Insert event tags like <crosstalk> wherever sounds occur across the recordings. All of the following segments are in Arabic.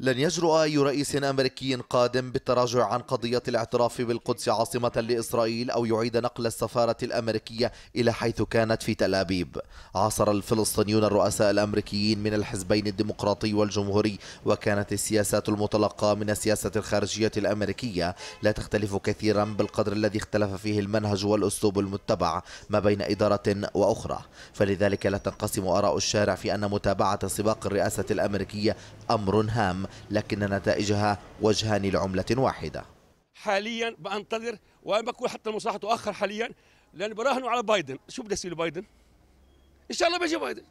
لن يجرؤ أي رئيس أمريكي قادم بالتراجع عن قضية الاعتراف بالقدس عاصمة لإسرائيل أو يعيد نقل السفارة الأمريكية إلى حيث كانت في تل أبيب عاصر الفلسطينيون الرؤساء الأمريكيين من الحزبين الديمقراطي والجمهوري وكانت السياسات المتلقاة من السياسة الخارجية الأمريكية لا تختلف كثيرا بالقدر الذي اختلف فيه المنهج والأسلوب المتبع ما بين إدارة وأخرى فلذلك لا تنقسم آراء الشارع في أن متابعة سباق الرئاسة الأمريكية أمر هام لكن نتائجها وجهان لعملة واحدة حاليا بنتظر بكون حتى المصلحة تؤخر حاليا لأن براهنوا على بايدن شو بدي أسوي بايدن إن شاء الله بيجي بايدن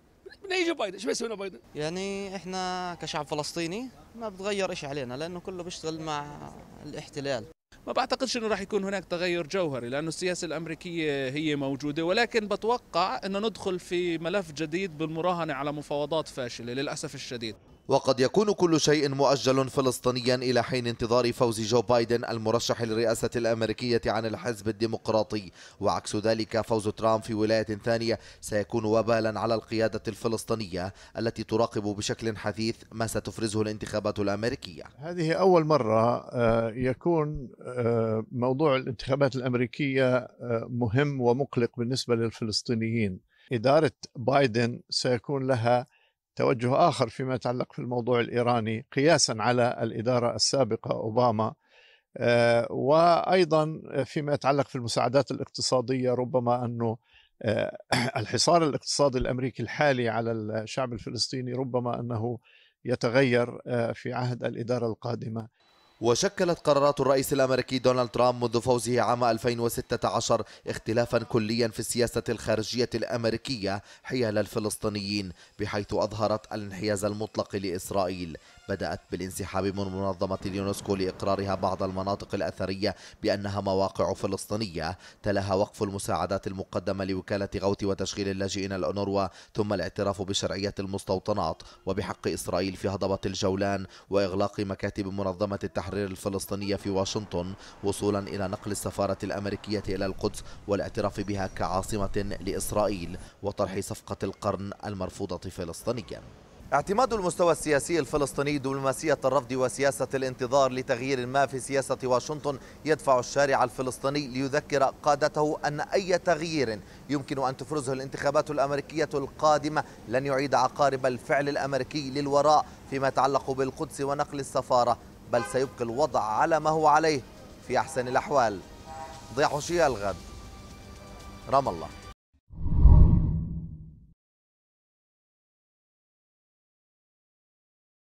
بدنا يجي بايدن شو بيسوي بايدن يعني إحنا كشعب فلسطيني ما بتغير إشي علينا لأنه كله بيشتغل مع الاحتلال ما بعتقدش انه راح يكون هناك تغير جوهري لانه السياسه الامريكيه هي موجوده ولكن بتوقع انه ندخل في ملف جديد بالمراهنه على مفاوضات فاشله للاسف الشديد وقد يكون كل شيء مؤجل فلسطينيا إلى حين انتظار فوز جو بايدن المرشح للرئاسة الأمريكية عن الحزب الديمقراطي وعكس ذلك فوز ترامب في ولاية ثانية سيكون وبالا على القيادة الفلسطينية التي تراقب بشكل حثيث ما ستفرزه الانتخابات الأمريكية هذه أول مرة آه، يكون آه، موضوع الانتخابات الأمريكية آه، مهم ومقلق بالنسبة للفلسطينيين إدارة بايدن سيكون لها توجه آخر فيما يتعلق في الموضوع الإيراني قياسا على الإدارة السابقة أوباما آه، وأيضا فيما يتعلق في المساعدات الاقتصادية ربما أنه آه، <clears throat> الحصار الاقتصادي الأمريكي الحالي على الشعب الفلسطيني ربما أنه يتغير آه، في عهد الإدارة القادمة وشكلت قرارات الرئيس الأمريكي دونالد ترامب منذ فوزه عام 2016 اختلافا كليا في السياسة الخارجية الأمريكية حيال الفلسطينيين بحيث أظهرت الانحياز المطلق لإسرائيل بدأت بالانسحاب من منظمة اليونسكو لإقرارها بعض المناطق الأثرية بأنها مواقع فلسطينية تلاها وقف المساعدات المقدمة لوكالة غوث وتشغيل اللاجئين الأنوروا ثم الاعتراف بشرعية المستوطنات وبحق إسرائيل في هضبة الجولان وإغلاق مكاتب منظمة التحرير التحرير الفلسطينية في واشنطن وصولا إلى نقل السفارة الأمريكية إلى القدس والاعتراف بها كعاصمة لإسرائيل وطرح صفقة القرن المرفوضة فلسطينيا اعتماد المستوى السياسي الفلسطيني دبلوماسية الرفض وسياسة الانتظار لتغيير ما في سياسة واشنطن يدفع الشارع الفلسطيني ليذكر قادته أن أي تغيير يمكن أن تفرزه الانتخابات الأمريكية القادمة لن يعيد عقارب الفعل الأمريكي للوراء فيما يتعلق بالقدس ونقل السفارة بل سيبقي الوضع على ما هو عليه في أحسن الأحوال ضيع حشي الغد رام الله